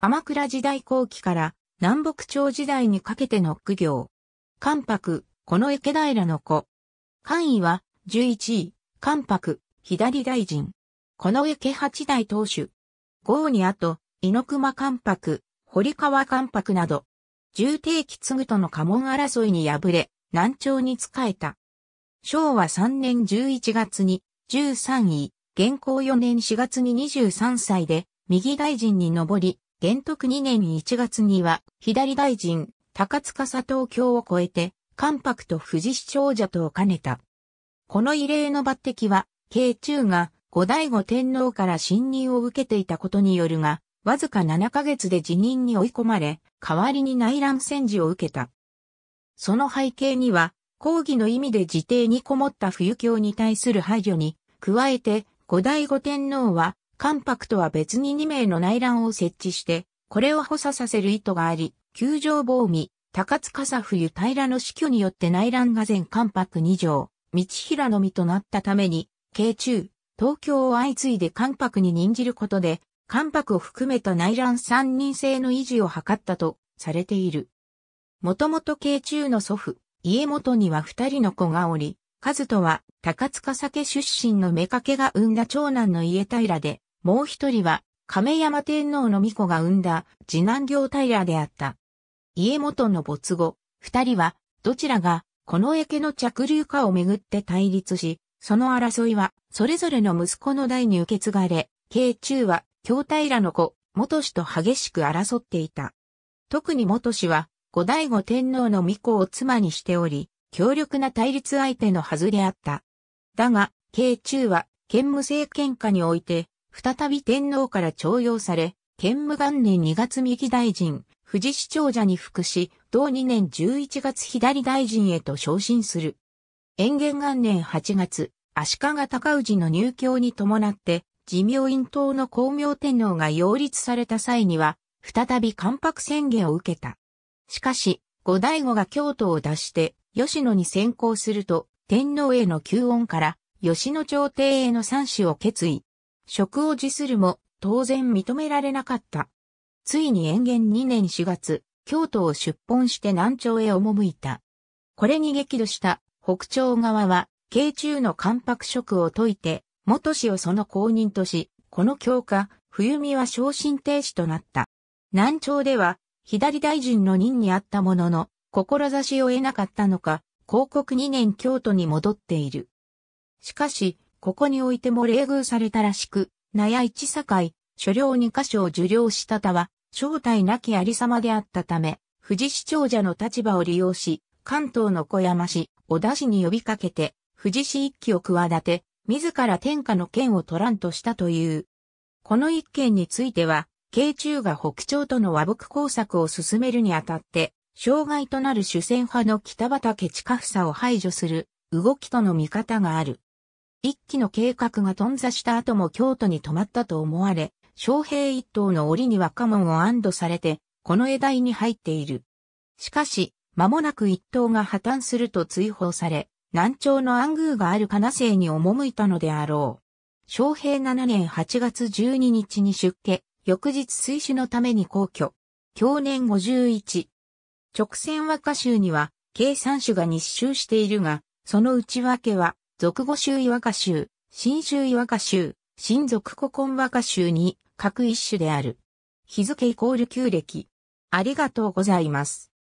鎌倉時代後期から南北朝時代にかけての苦行。関白、この池平の子。官位は11位、関白、左大臣。この池八代当主。豪に後、猪熊関白、堀川関白など、重帝期継ぐとの家紋争いに敗れ、南朝に仕えた。昭和3年11月に13位、現行4年4月に23歳で右大臣に上り、元徳2年1月には、左大臣、高塚佐藤京を超えて、関白と富士長者とを兼ねた。この異例の抜擢は、慶中が後醍醐天皇から信任を受けていたことによるが、わずか7ヶ月で辞任に追い込まれ、代わりに内乱戦時を受けた。その背景には、抗議の意味で自邸にこもった冬京に対する配慮に、加えて、後醍醐天皇は、関白とは別に2名の内乱を設置して、これを補佐させる意図があり、球場防御、高塚佐冬平の死去によって内乱が全関白2条、道平のみとなったために、慶中、東京を相次いで関白に任じることで、関白を含めた内乱3人制の維持を図ったとされている。もともと慶中の祖父、家元には二人の子がおり、和人は高塚酒出身の妾が生んだ長男の家平で、もう一人は亀山天皇の御子が生んだ次男行平であった。家元の没後、二人はどちらがこの家の着流かをめぐって対立し、その争いはそれぞれの息子の代に受け継がれ、慶中は京平の子、元氏と激しく争っていた。特に元氏は後醍醐天皇の御子を妻にしており、強力な対立相手のはずであった。だが、慶中は、兼務政権下において、再び天皇から徴用され、県務元年2月右大臣、富士市長者に服し、同2年11月左大臣へと昇進する。延元元年8月、足利尊氏の入教に伴って、自明院党の光明天皇が擁立された際には、再び関白宣言を受けた。しかし、後醍醐が京都を脱して、吉野に先行すると、天皇への求恩から、吉野朝廷への三子を決意。職を辞するも当然認められなかった。ついに延元2年4月、京都を出奔して南朝へ赴いた。これに激怒した北朝側は、慶中の関白職を解いて、元氏をその公認とし、この強化、冬美は昇進停止となった。南朝では、左大臣の任にあったものの、志を得なかったのか、広告2年京都に戻っている。しかし、ここにおいても礼遇されたらしく、な屋一境、所領二箇所を受領したたは、正体なきありさまであったため、富士市長者の立場を利用し、関東の小山市、小田市に呼びかけて、富士市一揆を企て、自ら天下の剣を取らんとしたという。この一件については、慶中が北朝との和睦工作を進めるにあたって、障害となる主戦派の北畠近房を排除する動きとの見方がある。一期の計画が頓挫した後も京都に泊まったと思われ、昌平一党の檻に若門を安堵されて、この枝に入っている。しかし、間もなく一党が破綻すると追放され、南朝の暗宮がある金生に赴いたのであろう。昌平七年八月十二日に出家、翌日水死のために皇居。去年五十一。直線和歌集には、計算種が日集しているが、その内訳は、俗語集和歌集、新集和歌集、新俗古今和歌集に各一種である。日付イコール旧暦。ありがとうございます。